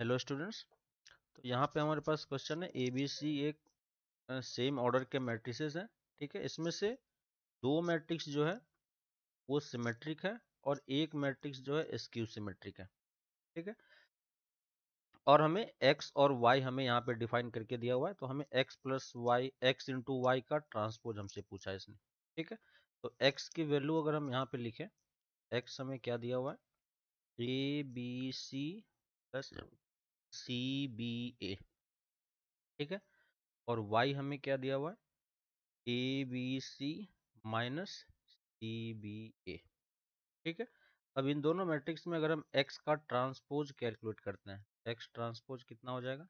hello students तो यहाँ पे हमारे पास क्वेश्चन है ए बी सी एक सेम ऑर्डर के मैट्रिसेस हैं ठीक है इसमें से दो मैट्रिक्स जो है वो सिमेट्रिक है और एक मैट्रिक्स जो है स्क्यू सिमेट्रिक है ठीक है और हमें एक्स और वाई हमें यहाँ पे डिफाइन करके दिया हुआ है तो हमें X plus Y X into Y का ट्रांसपोज हमसे पूछा है इसने ठीक है तो एक्स की वैल्यू अगर हम यहाँ पे लिखें एक्स हमें क्या दिया हुआ है A B C plus C B A ठीक है और वाई हमें क्या दिया हुआ है A B C minus C B A ठीक है अब इन दोनों मैट्रिक्स में अगर हम एक्स का ट्रांसपोज कैलकुलेट करते हैं एक्स तो ट्रांसपोज कितना हो जाएगा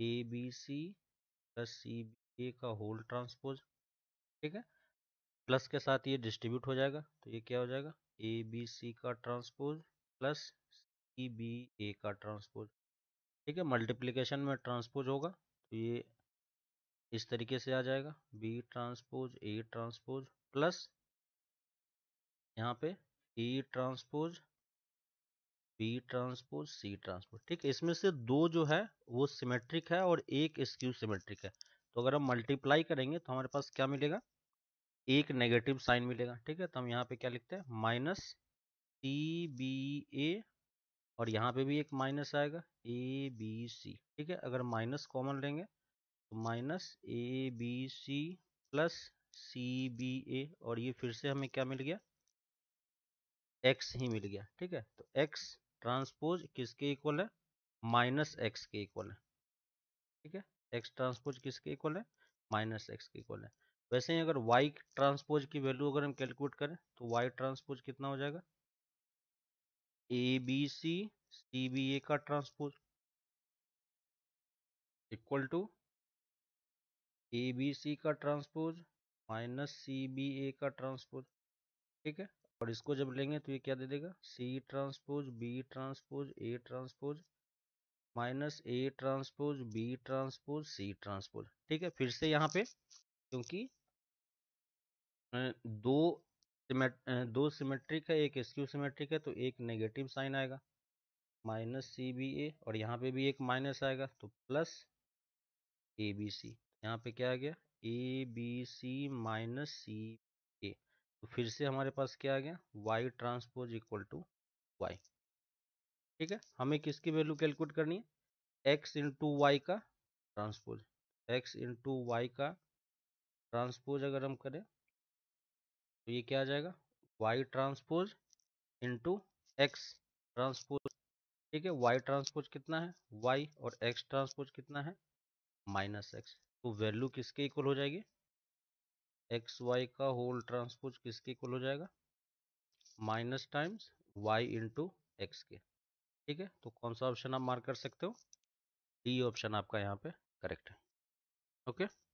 A B C plus C B A का होल ट्रांसपोज ठीक है प्लस के साथ ये डिस्ट्रीब्यूट हो जाएगा तो ये क्या हो जाएगा ए बी सी का transpose plus C B A का ट्रांसपोज ठीक है मल्टीप्लिकेशन में ट्रांसपोज होगा तो ये इस तरीके से आ जाएगा B transpose A transpose plus यहाँ पे E transpose B transpose C transpose ठीक है इसमें से दो जो है वो सिमेट्रिक है और एक स्क्यू सिमेट्रिक है तो अगर हम मल्टीप्लाई करेंगे तो हमारे पास क्या मिलेगा एक नेगेटिव साइन मिलेगा ठीक है तो हम यहाँ पे क्या लिखते हैं माइनस सी बी ए और यहाँ पे भी एक माइनस आएगा ए बी सी ठीक है अगर माइनस कॉमन लेंगे तो minus A B C plus C B A और ये फिर से हमें क्या मिल गया एक्स ही मिल गया ठीक है तो एक्स ट्रांसपोज किसके इक्वल है माइनस एक्स के इक्वल है ठीक है एक्स ट्रांसपोज किसके इक्वल है माइनस एक्स के इक्वल है वैसे ही अगर वाई ट्रांसपोज की वैल्यू अगर हम कैलकुलेट करें तो वाई ट्रांसपोज कितना हो जाएगा A B C C B A का transpose equal to A B C का transpose minus C B A का ट्रांसपोज ठीक है और इसको जब लेंगे तो ये क्या दे देगा C transpose B transpose A transpose minus A transpose B transpose C transpose ठीक है फिर से यहाँ पे क्योंकि दो दो सिमेट्रिक है एक स्क्यू सिमेट्रिक है तो एक नेगेटिव साइन आएगा माइनस सी बी ए और यहाँ पे भी एक माइनस आएगा तो प्लस ए बी सी यहाँ पे क्या आ गया ए बी सी माइनस सी ए तो फिर से हमारे पास क्या आ गया Y transpose equal to Y ठीक है हमें किसकी वैल्यू कैलकुलेट करनी है एक्स इंटू वाई का ट्रांसपोज एक्स इंटू वाई का ट्रांसपोज अगर हम करें तो ये क्या आ जाएगा Y transpose into X transpose ठीक है वाई ट्रांसपोज कितना है वाई और एक्स ट्रांसपोज कितना है माइनस एक्स तो वैल्यू किसके इक्वल हो जाएगी एक्स वाई का होल ट्रांसपोज किसके इक्वल हो जाएगा minus times Y into X के ठीक है तो कौन सा ऑप्शन आप मार्क कर सकते हो डी ऑप्शन आपका यहाँ पे करेक्ट है ओके